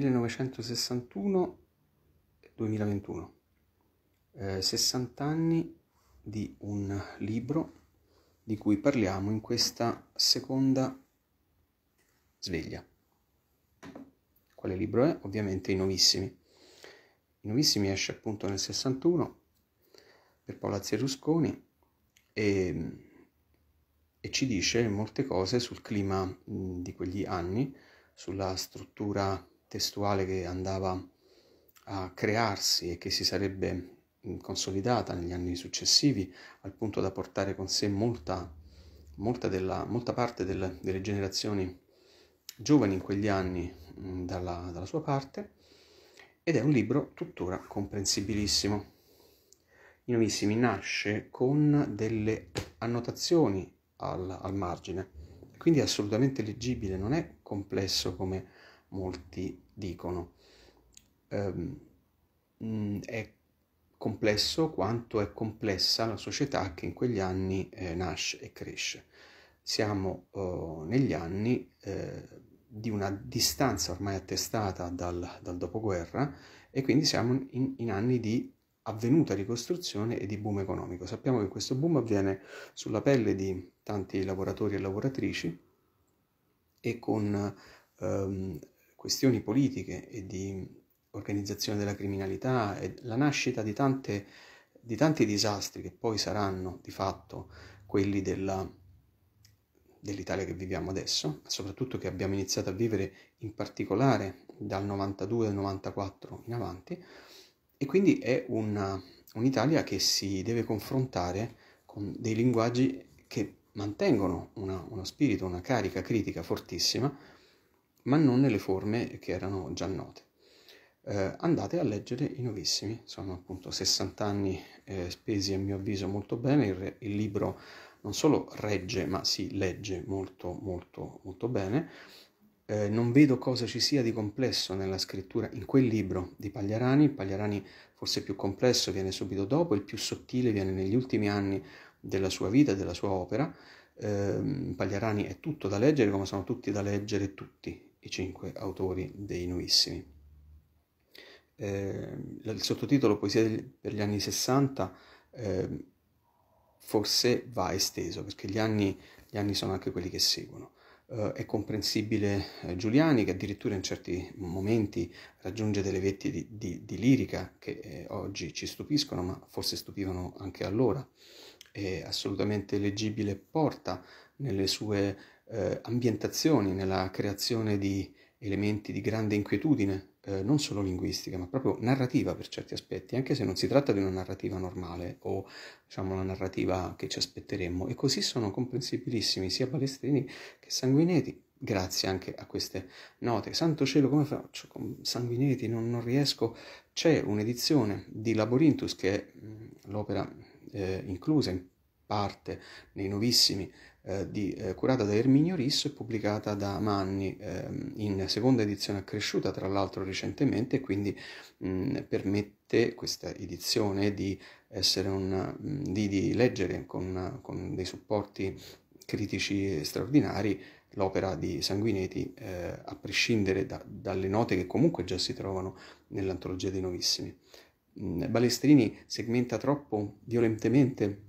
1961-2021, eh, 60 anni di un libro di cui parliamo in questa seconda sveglia. Quale libro è? Ovviamente I Novissimi. I Novissimi esce appunto nel 61 per Palazzi Rusconi e, e ci dice molte cose sul clima di quegli anni, sulla struttura testuale che andava a crearsi e che si sarebbe mm, consolidata negli anni successivi al punto da portare con sé molta, molta, della, molta parte del, delle generazioni giovani in quegli anni mh, mm, dalla, dalla sua parte ed è un libro tuttora comprensibilissimo. I Novissimi nasce con delle annotazioni al, al margine, quindi è assolutamente leggibile, non è complesso come molti dicono. Um, è complesso quanto è complessa la società che in quegli anni eh, nasce e cresce. Siamo oh, negli anni eh, di una distanza ormai attestata dal, dal dopoguerra e quindi siamo in, in, anni di avvenuta ricostruzione e di boom economico. Sappiamo che questo boom avviene sulla pelle di tanti lavoratori e lavoratrici e con ehm, questioni politiche e di organizzazione della criminalità e la nascita di, tante, di tanti disastri che poi saranno di fatto quelli della, dell'Italia che viviamo adesso, soprattutto che abbiamo iniziato a vivere in particolare dal 92 al 94 in avanti, e quindi è una, un'Italia che si deve confrontare con dei linguaggi che mantengono una, uno spirito, una carica critica fortissima, ma non nelle forme che erano già note. Eh, andate a leggere i nuovissimi, sono appunto 60 anni eh, spesi a mio avviso molto bene, il, il, libro non solo regge ma si legge molto molto molto bene, eh, non vedo cosa ci sia di complesso nella scrittura in quel libro di Pagliarani, Pagliarani forse più complesso viene subito dopo, il più sottile viene negli ultimi anni della sua vita della sua opera, ehm, Pagliarani è tutto da leggere come sono tutti da leggere tutti i cinque autori dei Nuissimi. Eh, il sottotitolo Poesia per gli anni 60 eh, forse va esteso perché gli anni, gli anni, sono anche quelli che seguono. Eh, è comprensibile eh, Giuliani che addirittura in certi momenti raggiunge delle vette di, di, di, lirica che eh, oggi ci stupiscono ma forse stupivano anche allora. È assolutamente leggibile Porta nelle sue eh, ambientazioni, nella creazione di elementi di grande inquietudine, eh, non solo linguistica, ma proprio narrativa per certi aspetti, anche se non si tratta di una narrativa normale o diciamo la narrativa che ci aspetteremmo. E così sono comprensibilissimi sia Palestrini che Sanguineti, grazie anche a queste note. Santo cielo, come faccio con Sanguineti? Non, non riesco. C'è un'edizione di Laborintus, che è mm, l'opera eh, inclusa in parte nei Novissimi eh, di, eh, curata da Erminio Risso e pubblicata da Manni ehm, in seconda edizione accresciuta tra l'altro recentemente e quindi mh, mm, permette questa edizione di, una, mm, di, di leggere con, con, dei supporti critici straordinari l'opera di Sanguinetti eh, a prescindere da, dalle note che comunque già si trovano nell'antologia dei novissimi. Mm, Balestrini segmenta troppo violentemente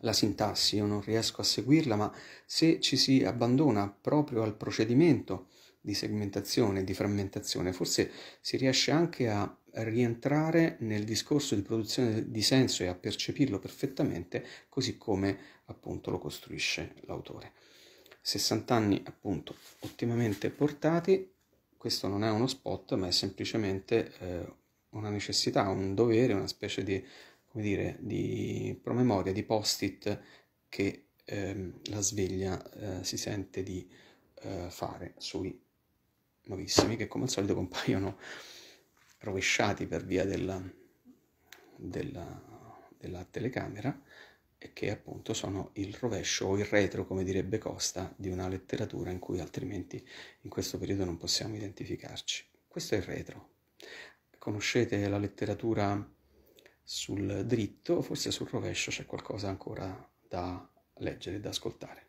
la sintassi, io non riesco a seguirla, ma se ci si abbandona proprio al procedimento di segmentazione, di frammentazione, forse si riesce anche a rientrare nel discorso di produzione di senso e a percepirlo perfettamente così come appunto lo costruisce l'autore. 60 anni appunto ottimamente portati, questo non è uno spot ma è semplicemente eh, una necessità, un dovere, una specie di come dire, di promemoria, di post-it che ehm, la sveglia eh, si sente di eh, fare sui nuovissimi, che come al solito compaiono rovesciati per via della, della, della telecamera e che appunto sono il rovescio o il retro, come direbbe Costa, di una letteratura in cui altrimenti in questo periodo non possiamo identificarci. Questo è il retro. Conoscete la letteratura sul dritto, forse sul rovescio c'è qualcosa ancora da leggere, da ascoltare.